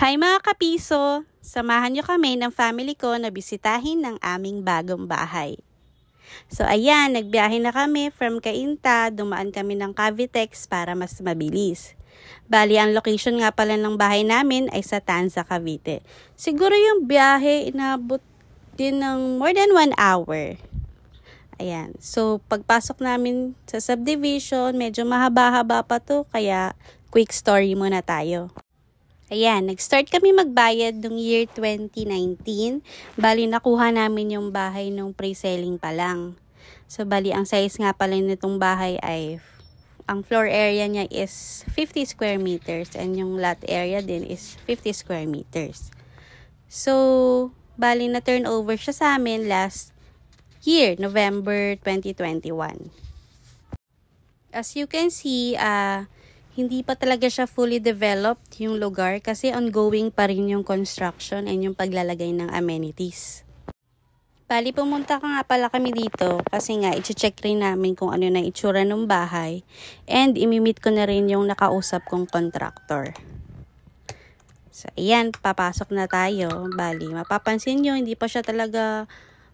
Hi mga kapiso! Samahan nyo kami ng family ko na bisitahin ng aming bagong bahay. So ayan, nagbiyahe na kami from Cainta, dumaan kami ng Cavitex para mas mabilis. Bali, ang location nga pala ng bahay namin ay sa Tanza, Cavite. Siguro yung biyahe inabot din ng more than 1 hour. Ayan. So, pagpasok namin sa subdivision, medyo mahaba-haba pa to, kaya quick story muna tayo. Ayan, nag-start kami magbayad ng year 2019. Bali, nakuha namin yung bahay nung pre-selling pa lang. So, bali, ang size nga pala nitong bahay ay, ang floor area niya is 50 square meters and yung lot area din is 50 square meters. So, bali, na turnover siya sa amin last year, November 2021. As you can see, ah, uh, hindi pa talaga siya fully developed yung lugar kasi ongoing pa rin yung construction and yung paglalagay ng amenities. Bali, pumunta ka nga pala kami dito kasi nga i-check rin namin kung ano na itsura ng bahay and imimit ko na rin yung nakausap kong contractor. So, ayan, papasok na tayo. Bali, mapapansin nyo, hindi pa siya talaga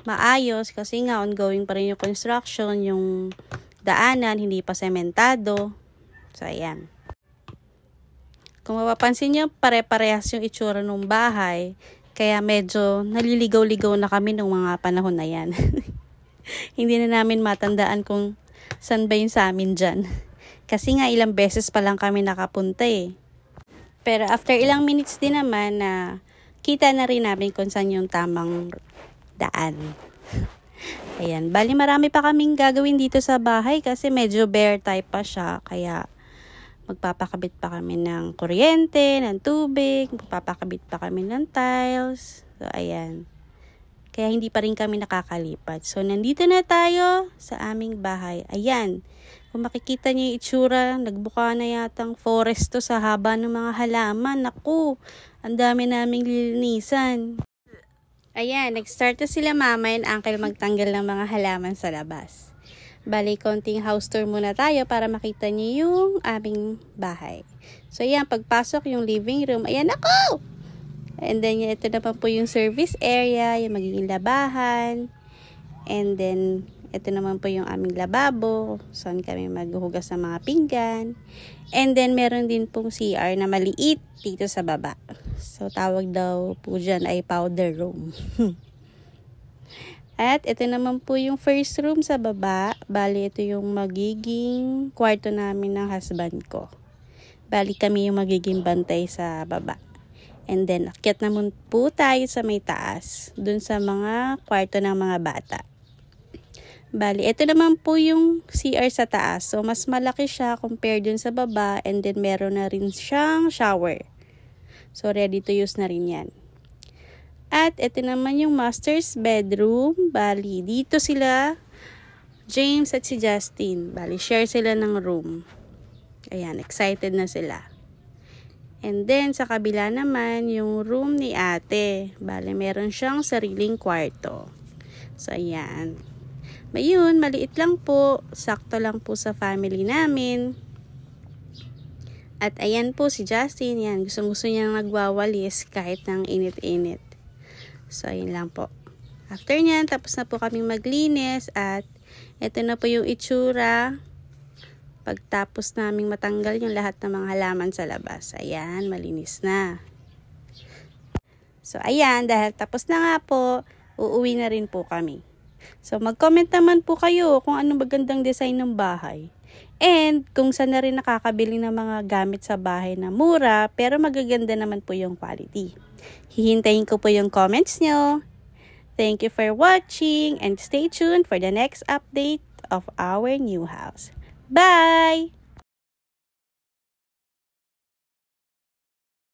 maayos kasi nga ongoing pa rin yung construction, yung daanan, hindi pa sementado. So, ayan. Kung mapapansin nyo, pare-parehas yung itsura ng bahay. Kaya medyo naliligaw-ligaw na kami nung mga panahon na yan. Hindi na namin matandaan kung saan ba yung sa amin dyan. Kasi nga ilang beses pa lang kami nakapunta eh. Pero after ilang minutes din naman na uh, kita na rin namin kung saan yung tamang daan. Ayan, bali marami pa kaming gagawin dito sa bahay kasi medyo bare type pa siya. Kaya magpapakabit pa kami ng kuryente, ng tubig, magpapakabit pa kami ng tiles. So, ayan. Kaya hindi pa rin kami nakakalipat. So, nandito na tayo sa aming bahay. Ayan. Kung makikita niyo yung itsura, nagbuka na yata yatang forest to sa haba ng mga halaman. Naku, ang dami naming lilinisan. Ayan, nag-start na sila mama and uncle magtanggal ng mga halaman sa labas. Bali, konting house tour muna tayo para makita niyo yung aming bahay. So, ayan, pagpasok yung living room. Ayan ako! And then, ito naman po yung service area, yung magiging labahan. And then, ito naman po yung aming lababo, saan kami maghuhugas ng mga pinggan. And then, meron din pong CR na maliit dito sa baba. So, tawag daw po dyan ay powder room. At ito naman po yung first room sa baba. Bali, ito yung magiging kwarto namin ng husband ko. Bali, kami yung magiging bantay sa baba. And then, akyat naman po tayo sa may taas. Dun sa mga kwarto ng mga bata. Bali, ito naman po yung CR sa taas. So, mas malaki siya compared dun sa baba. And then, meron na rin siyang shower. So, ready to use na rin yan. At ito naman yung master's bedroom. Bali, dito sila, James at si Justin. Bali, share sila ng room. Ayan, excited na sila. And then, sa kabila naman, yung room ni ate. Bali, meron siyang sariling kwarto. So, ayan. Mayun, maliit lang po. Sakto lang po sa family namin. At ayan po si Justin. Yan, gustong gusto niya nagwawalis kahit ng init-init. So, ayun lang po. After nyan, tapos na po kaming maglinis at ito na po yung itsura pagtapos naming matanggal yung lahat ng mga halaman sa labas. Ayan, malinis na. So, ayan, dahil tapos na nga po, uuwi na rin po kami. So, mag-comment naman po kayo kung anong magandang design ng bahay. And kung saan na rin nakakabili ng mga gamit sa bahay na mura pero magaganda naman po yung quality. Hihintayin ko po yung comments nyo. Thank you for watching and stay tuned for the next update of our new house. Bye!